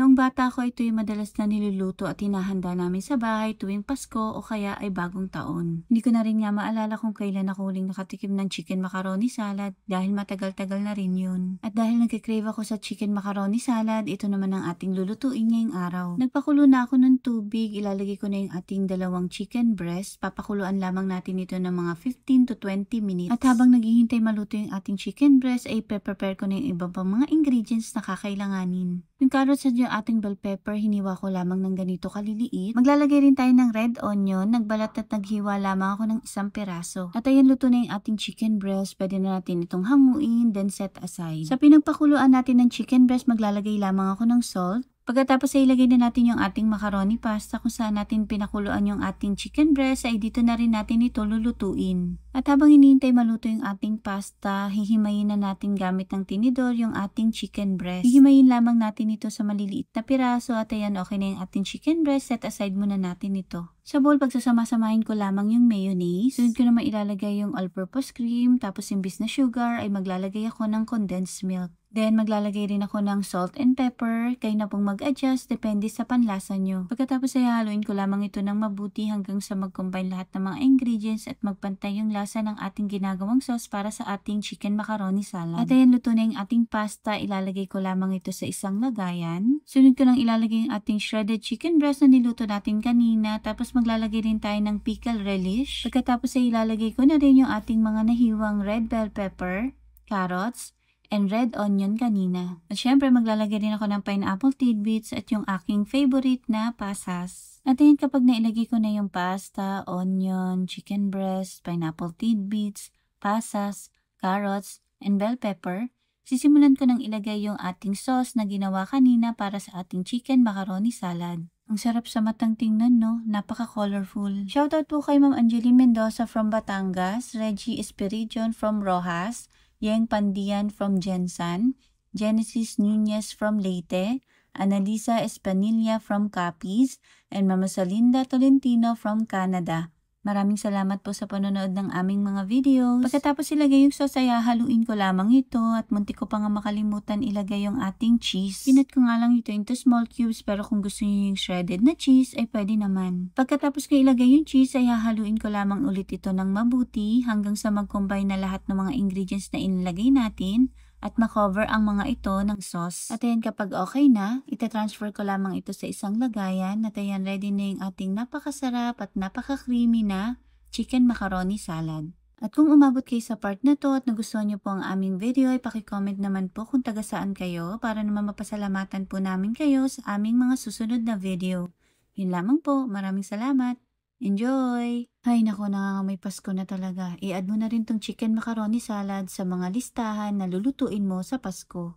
Noong bata ko, ito'y madalas na niluluto at hinahanda namin sa bahay tuwing Pasko o kaya ay bagong taon. Hindi ko na rin nga maalala kung kailan ako huling nakatikim ng chicken macaroni salad dahil matagal-tagal na rin yun. At dahil nagkikrave ako sa chicken macaroni salad, ito naman ang ating lulutuin ngayong araw. Nagpakulo na ako ng tubig, ilalagay ko na yung ating dalawang chicken breast. Papakuluan lamang natin ito ng mga 15 to 20 minutes. At habang naghihintay maluto yung ating chicken breast, ay prepare ko na yung iba pang mga ingredients na kakailanganin. Yung carrots at yung ating bell pepper, hiniwa ko lamang ng ganito kaliliit. Maglalagay rin tayo ng red onion. Nagbalat at naghiwa lamang ako ng isang piraso. At ayan, luto na yung ating chicken breast. Pwede na natin itong hanguin, then set aside. Sa pinagpakuluan natin ng chicken breast, maglalagay lamang ako ng salt, Pagkatapos ay ilagay na natin yung ating macaroni pasta kung saan natin pinakuluan yung ating chicken breast ay dito na rin natin ito lulutuin. At habang hinihintay maluto yung ating pasta, hihimayin na natin gamit ng tinidor yung ating chicken breast. Hihimayin lamang natin ito sa maliliit na piraso at ayan okay na yung ating chicken breast. Set aside muna natin ito. Sa bowl, pagsasama-samahin ko lamang yung mayonnaise. Sunod ko naman ilalagay yung all-purpose cream. Tapos imbis na sugar ay maglalagay ako ng condensed milk. Then, maglalagay rin ako ng salt and pepper. Kayo na pong mag-adjust depende sa panlasa nyo. Pagkatapos ay haluin ko lamang ito ng mabuti hanggang sa mag-combine lahat ng mga ingredients at magpantay yung lasa ng ating ginagawang sauce para sa ating chicken macaroni salad. At ayan, luto na yung ating pasta. Ilalagay ko lamang ito sa isang lagayan. Sunod ko lang ilalagay yung ating shredded chicken breast na niluto natin kanina. Tapos maglalagay rin tayo ng pickle relish. Pagkatapos ay ilalagay ko na rin yung ating mga nahiwang red bell pepper, carrots, and red onion kanina. At syempre maglalagay din ako ng pineapple tidbits at yung aking favorite na pasas. At yun kapag nailagay ko na yung pasta, onion, chicken breast, pineapple tidbits, pasas, carrots, and bell pepper, sisimulan ko nang ilagay yung ating sauce na ginawa kanina para sa ating chicken macaroni salad. Ang sarap sa matang tingnan, no? Napaka-colorful. Shoutout po kay Ma'am Angeline Mendoza from Batangas, Reggie Espiridion from Rojas, Yeng Pandian from Jensan, Genesis Nunez from Leyte, Analisa Espanilla from Capiz, and Mama Salinda Tolentino from Canada. Maraming salamat po sa panonood ng aming mga videos. Pagkatapos ilagay yung sauce ay haluin ko lamang ito at munti ko pa nga makalimutan ilagay yung ating cheese. Pinat ko nga lang ito into small cubes pero kung gusto niyo yung shredded na cheese ay pwede naman. Pagkatapos ko ilagay yung cheese ay hahaluin ko lamang ulit ito ng mabuti hanggang sa mag-combine na lahat ng mga ingredients na inilagay natin at makover ang mga ito ng sauce. At ayan kapag okay na, itatransfer ko lamang ito sa isang lagayan at ayan ready na yung ating napakasarap at napaka-creamy na chicken macaroni salad. At kung umabot kayo sa part na to at nagustuhan nyo po ang aming video ay comment naman po kung taga saan kayo para naman mapasalamatan po namin kayo sa aming mga susunod na video. Yun lamang po, maraming salamat! Enjoy! Ay nako, nangangamoy Pasko na talaga. I-add mo na rin tong chicken macaroni salad sa mga listahan na lulutuin mo sa Pasko.